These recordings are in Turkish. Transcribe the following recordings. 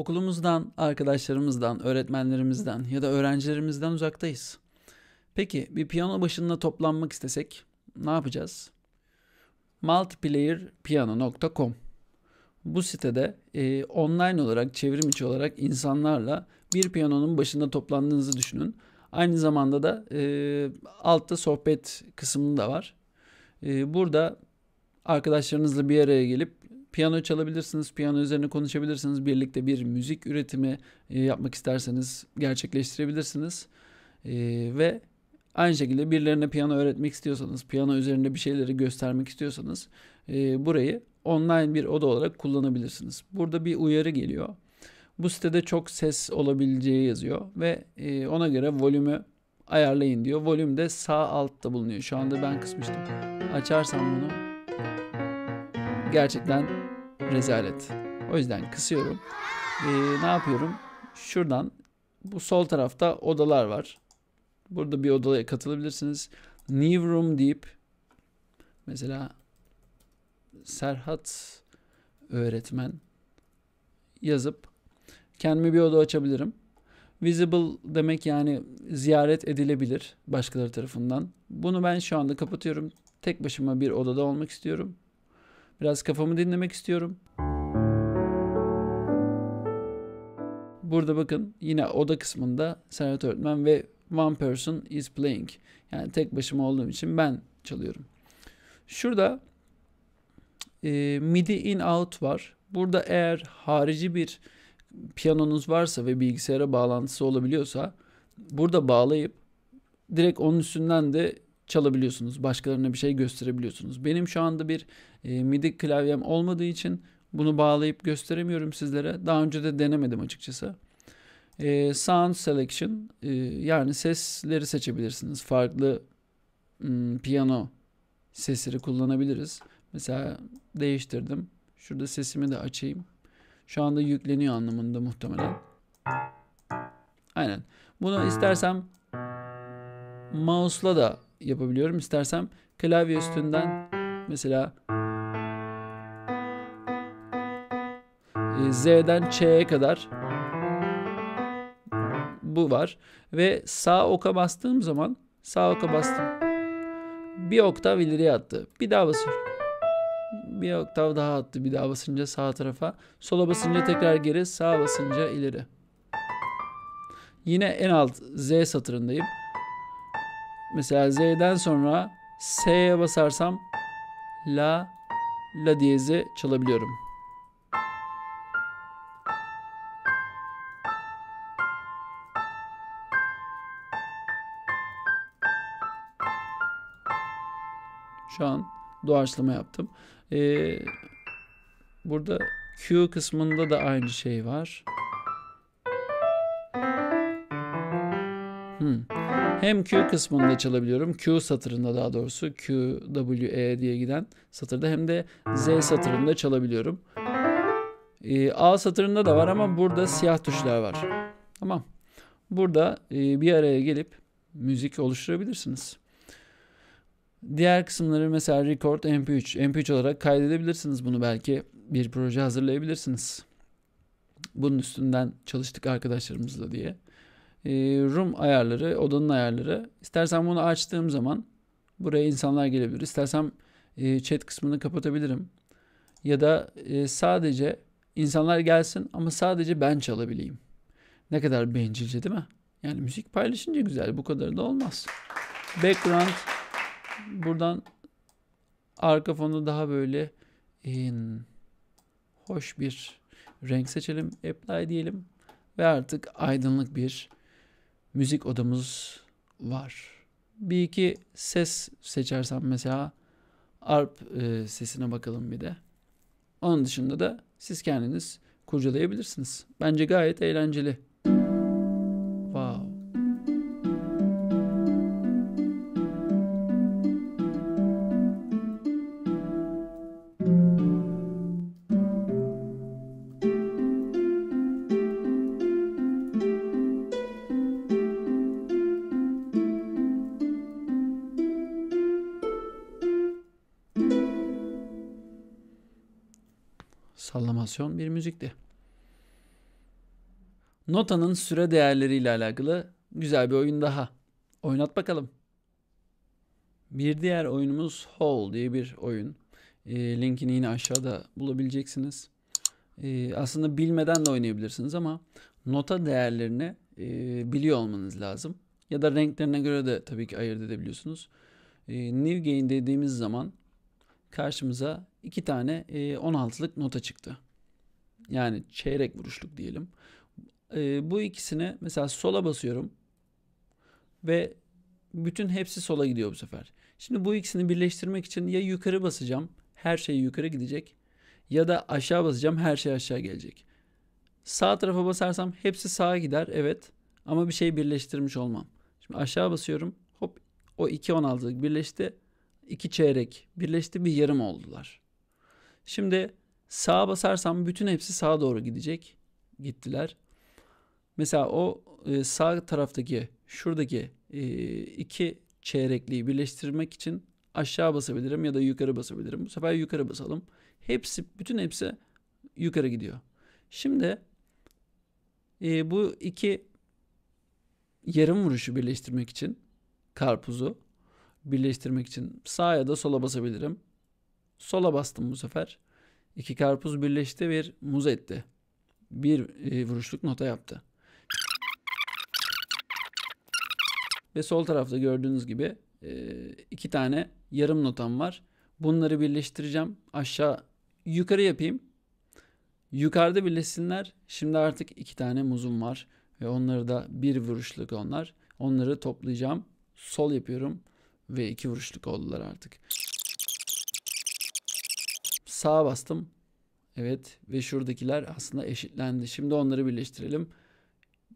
Okulumuzdan, arkadaşlarımızdan, öğretmenlerimizden ya da öğrencilerimizden uzaktayız. Peki bir piyano başında toplanmak istesek ne yapacağız? multiplayerpiano.com Bu sitede e, online olarak, çevrim içi olarak insanlarla bir piyanonun başında toplandığınızı düşünün. Aynı zamanda da e, altta sohbet kısmında var. E, burada arkadaşlarınızla bir araya gelip Piyano çalabilirsiniz, piyano üzerine konuşabilirsiniz. Birlikte bir müzik üretimi e, yapmak isterseniz gerçekleştirebilirsiniz. E, ve aynı şekilde birilerine piyano öğretmek istiyorsanız, piyano üzerinde bir şeyleri göstermek istiyorsanız e, burayı online bir oda olarak kullanabilirsiniz. Burada bir uyarı geliyor. Bu sitede çok ses olabileceği yazıyor ve ona göre volümü ayarlayın diyor. Volüm de sağ altta bulunuyor. Şu anda ben kısmıştım. Açarsam bunu gerçekten rezalet. O yüzden kısıyorum. Ee, ne yapıyorum? Şuradan bu sol tarafta odalar var. Burada bir odaya katılabilirsiniz. New Room deyip mesela Serhat öğretmen yazıp kendime bir oda açabilirim. Visible demek yani ziyaret edilebilir başkaları tarafından. Bunu ben şu anda kapatıyorum. Tek başıma bir odada olmak istiyorum. Biraz kafamı dinlemek istiyorum. Burada bakın yine oda kısmında Serhat Öğretmen ve One Person is Playing. Yani tek başıma olduğum için ben çalıyorum. Şurada e, MIDI in out var. Burada eğer harici bir piyanonuz varsa ve bilgisayara bağlantısı olabiliyorsa burada bağlayıp direkt onun üstünden de çalabiliyorsunuz. Başkalarına bir şey gösterebiliyorsunuz. Benim şu anda bir e, MIDI klavyem olmadığı için bunu bağlayıp gösteremiyorum sizlere. Daha önce de denemedim açıkçası. E, sound selection e, yani sesleri seçebilirsiniz. Farklı m, piyano sesleri kullanabiliriz. Mesela değiştirdim. Şurada sesimi de açayım. Şu anda yükleniyor anlamında muhtemelen. Aynen. Bunu istersem mouse'la da yapabiliyorum. İstersem klavye üstünden mesela e, Z'den Ç'ye kadar bu var. Ve sağ oka bastığım zaman sağ oka bastım. Bir oktav ileriye attı. Bir daha basıyorum. Bir oktav daha attı. Bir daha basınca sağ tarafa. Sola basınca tekrar geri. sağ basınca ileri. Yine en alt Z satırındayım. Mesela Z'den sonra S'ye basarsam La La diyezi çalabiliyorum. Şu an doğaçlama yaptım. Ee, burada Q kısmında da aynı şey var. Hem Q kısmında çalabiliyorum. Q satırında daha doğrusu Q, W, E diye giden satırda hem de Z satırında çalabiliyorum. Ee, A satırında da var ama burada siyah tuşlar var. Tamam. Burada e, bir araya gelip müzik oluşturabilirsiniz. Diğer kısımları mesela record mp3, mp3 olarak kaydedebilirsiniz bunu belki bir proje hazırlayabilirsiniz. Bunun üstünden çalıştık arkadaşlarımızla diye. Ee, room ayarları, odanın ayarları. İstersen bunu açtığım zaman buraya insanlar gelebilir. İstersen e, chat kısmını kapatabilirim. Ya da e, sadece insanlar gelsin ama sadece ben çalabileyim. Ne kadar bencilce değil mi? Yani müzik paylaşınca güzel. Bu kadar da olmaz. Background buradan arka fonu daha böyle in, e, hoş bir renk seçelim. Apply diyelim. Ve artık aydınlık bir müzik odamız var. Bir iki ses seçersem mesela arp e, sesine bakalım bir de. Onun dışında da siz kendiniz kurcalayabilirsiniz. Bence gayet eğlenceli. sallamasyon bir müzikti. Notanın süre değerleriyle alakalı güzel bir oyun daha. Oynat bakalım. Bir diğer oyunumuz Hall diye bir oyun. E, linkini yine aşağıda bulabileceksiniz. E, aslında bilmeden de oynayabilirsiniz ama nota değerlerini e, biliyor olmanız lazım. Ya da renklerine göre de tabii ki ayırt edebiliyorsunuz. E, New Game dediğimiz zaman karşımıza iki tane e, 16'lık nota çıktı. Yani çeyrek vuruşluk diyelim. E, bu ikisini mesela sola basıyorum ve bütün hepsi sola gidiyor bu sefer. Şimdi bu ikisini birleştirmek için ya yukarı basacağım her şey yukarı gidecek ya da aşağı basacağım her şey aşağı gelecek. Sağ tarafa basarsam hepsi sağa gider evet ama bir şey birleştirmiş olmam. Şimdi aşağı basıyorum hop o 2 16'lık birleşti. 2 çeyrek birleşti bir yarım oldular. Şimdi sağa basarsam bütün hepsi sağa doğru gidecek. Gittiler. Mesela o e, sağ taraftaki şuradaki e, iki çeyrekliği birleştirmek için aşağı basabilirim ya da yukarı basabilirim. Bu sefer yukarı basalım. Hepsi bütün hepsi yukarı gidiyor. Şimdi e, bu iki yarım vuruşu birleştirmek için karpuzu birleştirmek için sağa ya da sola basabilirim. Sola bastım bu sefer. İki karpuz birleşti bir muz etti. Bir e, vuruşluk nota yaptı. Ve sol tarafta gördüğünüz gibi e, iki tane yarım notam var. Bunları birleştireceğim. Aşağı yukarı yapayım. Yukarıda birleşsinler. Şimdi artık iki tane muzum var. Ve onları da bir vuruşluk onlar. Onları toplayacağım. Sol yapıyorum. Ve iki vuruşluk oldular artık. Sağa bastım. Evet ve şuradakiler aslında eşitlendi. Şimdi onları birleştirelim.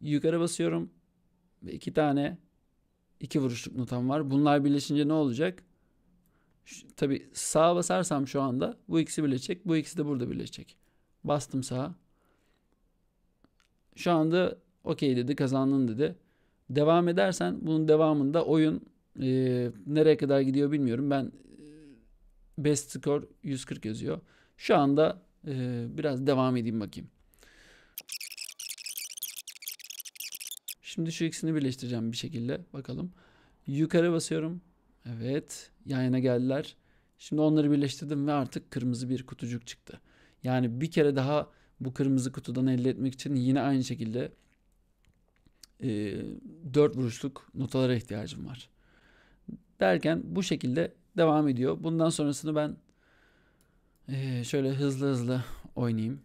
Yukarı basıyorum. Ve iki tane iki vuruşluk notam var. Bunlar birleşince ne olacak? Tabi sağa basarsam şu anda bu ikisi birleşecek. Bu ikisi de burada birleşecek. Bastım sağa. Şu anda okey dedi kazandın dedi. Devam edersen bunun devamında oyun e, nereye kadar gidiyor bilmiyorum. Ben Best Score 140 yazıyor. Şu anda e, biraz devam edeyim bakayım. Şimdi şu ikisini birleştireceğim bir şekilde. Bakalım. Yukarı basıyorum. Evet. Yan yana geldiler. Şimdi onları birleştirdim ve artık kırmızı bir kutucuk çıktı. Yani bir kere daha bu kırmızı kutudan elde etmek için yine aynı şekilde e, 4 vuruşluk notalara ihtiyacım var. Derken bu şekilde devam ediyor. Bundan sonrasını ben e, şöyle hızlı hızlı oynayayım.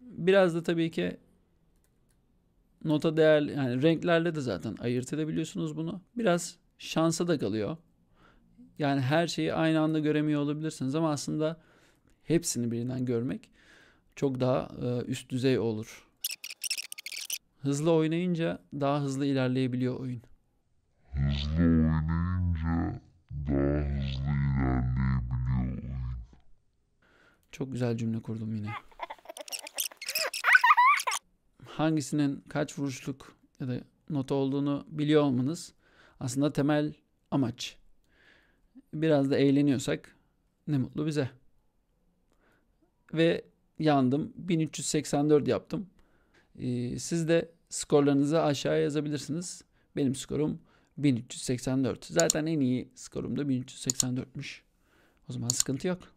Biraz da tabii ki nota değer yani renklerle de zaten ayırt edebiliyorsunuz bunu. Biraz şansa da kalıyor. Yani her şeyi aynı anda göremiyor olabilirsiniz ama aslında hepsini birinden görmek çok daha e, üst düzey olur. Hızlı oynayınca daha hızlı ilerleyebiliyor oyun. Hızlı oynayınca daha hızlı ilerleyebiliyor Çok güzel cümle kurdum yine. Hangisinin kaç vuruşluk ya da nota olduğunu biliyor olmanız aslında temel amaç. Biraz da eğleniyorsak ne mutlu bize. Ve yandım. 1384 yaptım. Ee, siz de skorlarınızı aşağıya yazabilirsiniz. Benim skorum 1384. Zaten en iyi skorum da 1384'müş. O zaman sıkıntı yok.